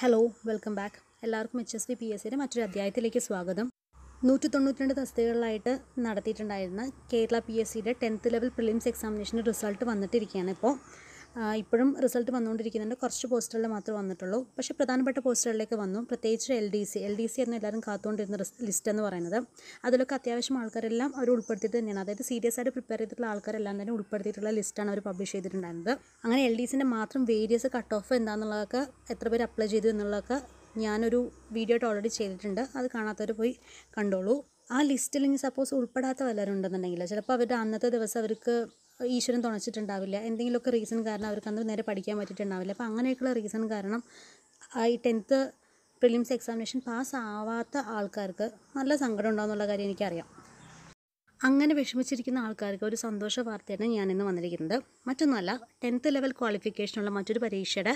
hello welcome back എല്ലാവർക്കും H S V P S സിയുടെ മറ്റൊരു അധ്യായത്തിലേക്ക് സ്വാഗതം നൂറ്റി രണ്ട് തസ്തികളിലായിട്ട് നടത്തിയിട്ടുണ്ടായിരുന്ന കേരള പി എസ് സിയുടെ ടെൻത്ത് ലെവൽ പ്രിലിംസ് എക്സാമിനേഷൻ്റെ റിസൾട്ട് വന്നിട്ടിരിക്കുകയാണ് ഇപ്പോൾ ഇപ്പോഴും റിസൾട്ട് വന്നുകൊണ്ടിരിക്കുന്നുണ്ട് കുറച്ച് പോസ്റ്ററുകൾ മാത്രമേ വന്നിട്ടുള്ളൂ പക്ഷേ പ്രധാനപ്പെട്ട പോസ്റ്ററുകളിലേക്ക് വന്നു പ്രത്യേകിച്ച് L D C L D C എന്ന് എല്ലാവരും കാത്തുകൊണ്ടിരുന്ന ലിസ്റ്റ് എന്ന് പറയുന്നത് അതിലൊക്കെ അത്യാവശ്യം ആൾക്കാരെല്ലാം അവർ ഉൾപ്പെടുത്തിയിട്ട് തന്നെയാണ് അതായത് സീരിയസ് ആയിട്ട് പ്രിപ്പയർ ചെയ്തിട്ടുള്ള ആൾക്കാരെല്ലാം തന്നെ ഉൾപ്പെടുത്തിയിട്ടുള്ള ലിസ്റ്റാണ് അവർ പബ്ലിഷ് ചെയ്തിട്ടുണ്ടായിരുന്നത് അങ്ങനെ എൽ ഡി സിൻ്റെ മാത്രം വേരിയസ് കട്ട് ഓഫ് എന്താണെന്നുള്ളതൊക്കെ എത്ര പേര് അപ്ലൈ ചെയ്തു എന്നുള്ളതൊക്കെ ഞാനൊരു വീഡിയോ ആയിട്ട് ഓൾറെഡി ചെയ്തിട്ടുണ്ട് അത് കാണാത്തവർ പോയി കണ്ടോളൂ ആ ലിസ്റ്റിൽ ഇനി സപ്പോസ് ഉൾപ്പെടാത്ത വല്ലവരും ഉണ്ടെന്നുണ്ടെങ്കിൽ ചിലപ്പോൾ അവരുടെ അന്നത്തെ ദിവസം അവർക്ക് ഈശ്വരൻ തുണച്ചിട്ടുണ്ടാവില്ല എന്തെങ്കിലുമൊക്കെ റീസൺ കാരണം അവർക്ക് അന്ന് നേരെ പഠിക്കാൻ പറ്റിയിട്ടുണ്ടാവില്ല അപ്പോൾ അങ്ങനെയൊക്കെയുള്ള റീസൺ കാരണം ഈ ടെൻത്ത് പ്രിലിംസ് എക്സാമിനേഷൻ പാസ് ആവാത്ത ആൾക്കാർക്ക് നല്ല സങ്കടം ഉണ്ടാകുന്നുള്ള കാര്യം എനിക്കറിയാം അങ്ങനെ വിഷമിച്ചിരിക്കുന്ന ആൾക്കാർക്ക് ഒരു സന്തോഷ വാർത്തയാണ് ഞാൻ ഇന്ന് വന്നിരിക്കുന്നത് മറ്റൊന്നുമല്ല ടെൻത്ത് ലെവൽ ക്വാളിഫിക്കേഷനുള്ള മറ്റൊരു പരീക്ഷയുടെ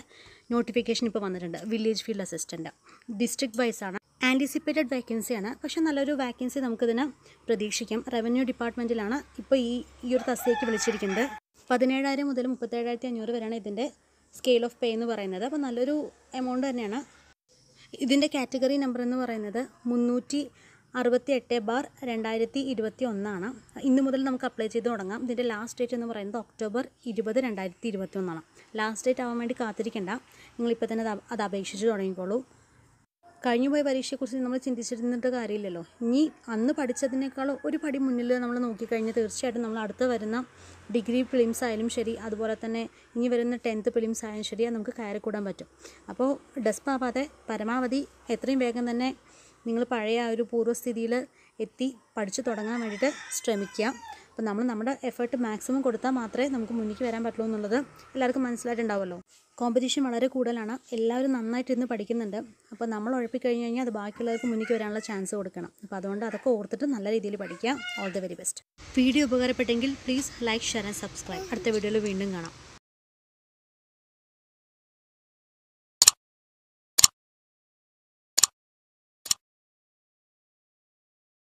നോട്ടിഫിക്കേഷൻ ഇപ്പോൾ വന്നിട്ടുണ്ട് വില്ലേജ് ഫീൽഡ് അസിസ്റ്റൻ്റ് ഡിസ്ട്രിക്ട് വൈസാണ് ആൻറ്റിസിപ്പേറ്റഡ് വേക്കൻസിയാണ് പക്ഷെ നല്ലൊരു വേക്കൻസി നമുക്കിതിന് പ്രതീക്ഷിക്കാം റവന്യൂ ഡിപ്പാർട്ട്മെൻറ്റിലാണ് ഇപ്പോൾ ഈ ഈ ഒരു തസ്തിക്ക് വിളിച്ചിരിക്കുന്നത് പതിനേഴായിരം മുതൽ മുപ്പത്തേഴായിരത്തി അഞ്ഞൂറ് വരെയാണ് ഇതിൻ്റെ സ്കെയിൽ ഓഫ് പേ എന്ന് പറയുന്നത് അപ്പോൾ നല്ലൊരു എമൗണ്ട് തന്നെയാണ് ഇതിൻ്റെ കാറ്റഗറി നമ്പർ എന്ന് പറയുന്നത് മുന്നൂറ്റി അറുപത്തി എട്ട് ബാർ രണ്ടായിരത്തി ഇരുപത്തി ഒന്നാണ് ഇന്ന് മുതൽ നമുക്ക് അപ്ലൈ ചെയ്ത് തുടങ്ങാം ഇതിൻ്റെ ലാസ്റ്റ് ഡേറ്റ് എന്ന് പറയുന്നത് ഒക്ടോബർ ഇരുപത് രണ്ടായിരത്തി ഇരുപത്തി ഒന്നാണ് ലാസ്റ്റ് ഡേറ്റ് ആവാൻ വേണ്ടി കാത്തിരിക്കേണ്ട നിങ്ങളിപ്പോൾ തന്നെ അത് അപേക്ഷിച്ച് തുടങ്ങിക്കോളൂ കഴിഞ്ഞുപോയ പരീക്ഷയെക്കുറിച്ച് നമ്മൾ ചിന്തിച്ചിരുന്നിട്ട് കാര്യമില്ലല്ലോ ഇനി അന്ന് പഠിച്ചതിനേക്കാളും ഒരു പടി മുന്നിൽ നമ്മൾ നോക്കിക്കഴിഞ്ഞാൽ തീർച്ചയായിട്ടും നമ്മൾ അടുത്ത് വരുന്ന ഡിഗ്രി ഫിലിംസ് ആയാലും ശരി അതുപോലെ തന്നെ ഇനി വരുന്ന ടെൻത്ത് ഫിലിംസ് ആയാലും ശരി നമുക്ക് കയറിക്കൂടാൻ പറ്റും അപ്പോൾ ഡെസ്പാവാതെ പരമാവധി എത്രയും വേഗം തന്നെ നിങ്ങൾ പഴയ ആ ഒരു പൂർവ്വസ്ഥിതിയിൽ എത്തി പഠിച്ചു തുടങ്ങാൻ വേണ്ടിയിട്ട് ശ്രമിക്കുക അപ്പോൾ നമ്മൾ നമ്മുടെ എഫേർട്ട് മാക്സിമം കൊടുത്താൽ മാത്രമേ നമുക്ക് മുന്നിലേക്ക് വരാൻ പറ്റുള്ളൂ എന്നുള്ളത് എല്ലാവർക്കും മനസ്സിലായിട്ടുണ്ടാവുമല്ലോ കോമ്പറ്റീഷൻ വളരെ കൂടുതലാണ് എല്ലാവരും നന്നായിട്ട് ഇന്ന് പഠിക്കുന്നുണ്ട് അപ്പോൾ നമ്മൾ ഉഴപ്പിക്കഴിഞ്ഞ് കഴിഞ്ഞാൽ അത് ബാക്കിയുള്ളവർക്ക് മുന്നിലേക്ക് വരാനുള്ള ചാൻസ് കൊടുക്കണം അപ്പോൾ അതുകൊണ്ട് അതൊക്കെ ഓർത്തിട്ട് നല്ല രീതിയിൽ പഠിക്കുക all the very best video ഉപകാരപ്പെട്ടെങ്കിൽ please like share and subscribe അടുത്ത വീഡിയോയിൽ വീണ്ടും കാണാം